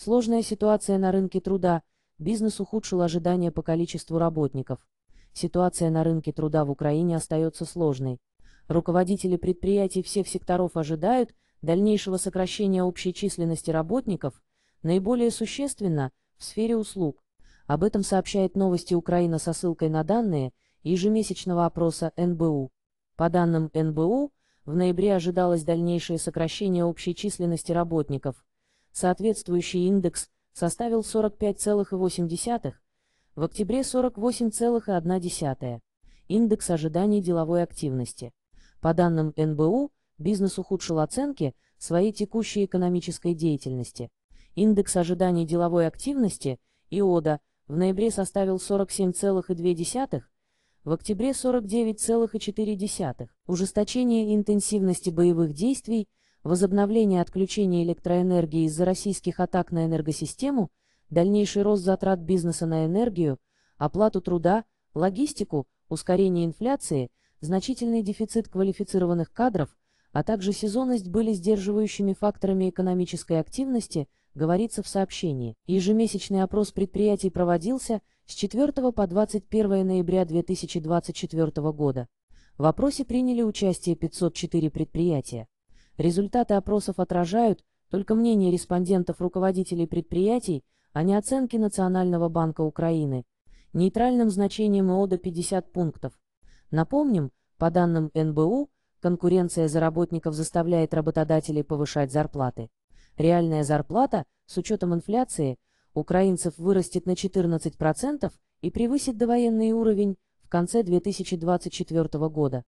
Сложная ситуация на рынке труда, бизнес ухудшил ожидания по количеству работников. Ситуация на рынке труда в Украине остается сложной. Руководители предприятий всех секторов ожидают дальнейшего сокращения общей численности работников, наиболее существенно в сфере услуг. Об этом сообщает новости Украина со ссылкой на данные ежемесячного опроса НБУ. По данным НБУ, в ноябре ожидалось дальнейшее сокращение общей численности работников – соответствующий индекс составил 45,8, в октябре 48,1, индекс ожиданий деловой активности. По данным НБУ, бизнес ухудшил оценки своей текущей экономической деятельности. Индекс ожиданий деловой активности, ИОДА, в ноябре составил 47,2, в октябре 49,4. Ужесточение интенсивности боевых действий – возобновление отключения электроэнергии из-за российских атак на энергосистему, дальнейший рост затрат бизнеса на энергию, оплату труда, логистику, ускорение инфляции, значительный дефицит квалифицированных кадров, а также сезонность были сдерживающими факторами экономической активности, говорится в сообщении. Ежемесячный опрос предприятий проводился с 4 по 21 ноября 2024 года. В опросе приняли участие 504 предприятия. Результаты опросов отражают только мнение респондентов руководителей предприятий, а не оценки Национального банка Украины. Нейтральным значением ИОДа 50 пунктов. Напомним, по данным НБУ, конкуренция за работников заставляет работодателей повышать зарплаты. Реальная зарплата, с учетом инфляции, украинцев вырастет на 14% и превысит довоенный уровень в конце 2024 года.